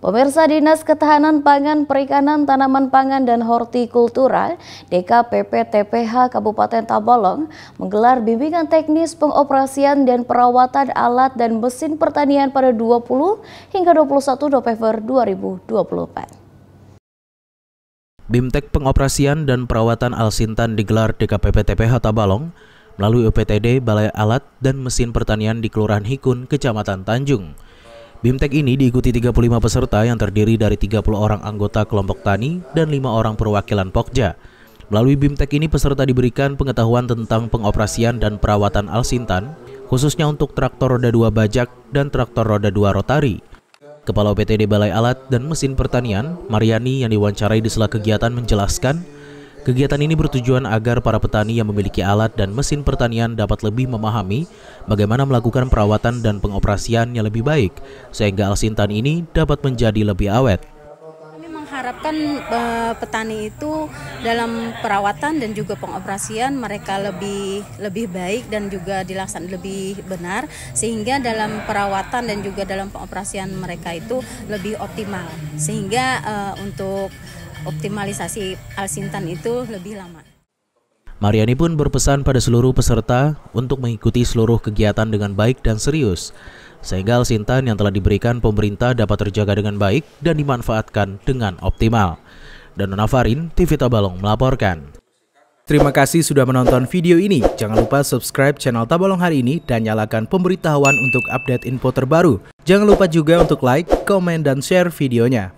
Pemirsa Dinas Ketahanan Pangan, Perikanan, Tanaman Pangan, dan Hortikultura DKPP TPH Kabupaten Tabalong menggelar bimbingan teknis pengoperasian dan perawatan alat dan mesin pertanian pada 20 hingga 21 November 2024. Bimtek pengoperasian dan perawatan Alsintan digelar DKPP TPH Tabalong melalui UPTD Balai Alat dan Mesin Pertanian di Kelurahan Hikun, Kecamatan Tanjung. Bimtek ini diikuti 35 peserta yang terdiri dari 30 orang anggota kelompok tani dan 5 orang perwakilan Pokja. Melalui Bimtek ini peserta diberikan pengetahuan tentang pengoperasian dan perawatan Alsintan, khususnya untuk traktor roda 2 bajak dan traktor roda 2 rotari. Kepala OPTD Balai Alat dan Mesin Pertanian, Mariani yang diwawancarai di sela kegiatan menjelaskan, Kegiatan ini bertujuan agar para petani yang memiliki alat dan mesin pertanian dapat lebih memahami bagaimana melakukan perawatan dan pengoperasiannya lebih baik, sehingga alsintan ini dapat menjadi lebih awet. Kami mengharapkan eh, petani itu dalam perawatan dan juga pengoperasian mereka lebih lebih baik dan juga dilaksan lebih benar, sehingga dalam perawatan dan juga dalam pengoperasian mereka itu lebih optimal, sehingga uh, untuk optimalisasi alsintan itu lebih lama. Mariani pun berpesan pada seluruh peserta untuk mengikuti seluruh kegiatan dengan baik dan serius, sehingga alsintan yang telah diberikan pemerintah dapat terjaga dengan baik dan dimanfaatkan dengan optimal. Dan Nafarin, TV Tabalong melaporkan. Terima kasih sudah menonton video ini. Jangan lupa subscribe channel Tabalong hari ini dan nyalakan pemberitahuan untuk update info terbaru. Jangan lupa juga untuk like, komen, dan share videonya.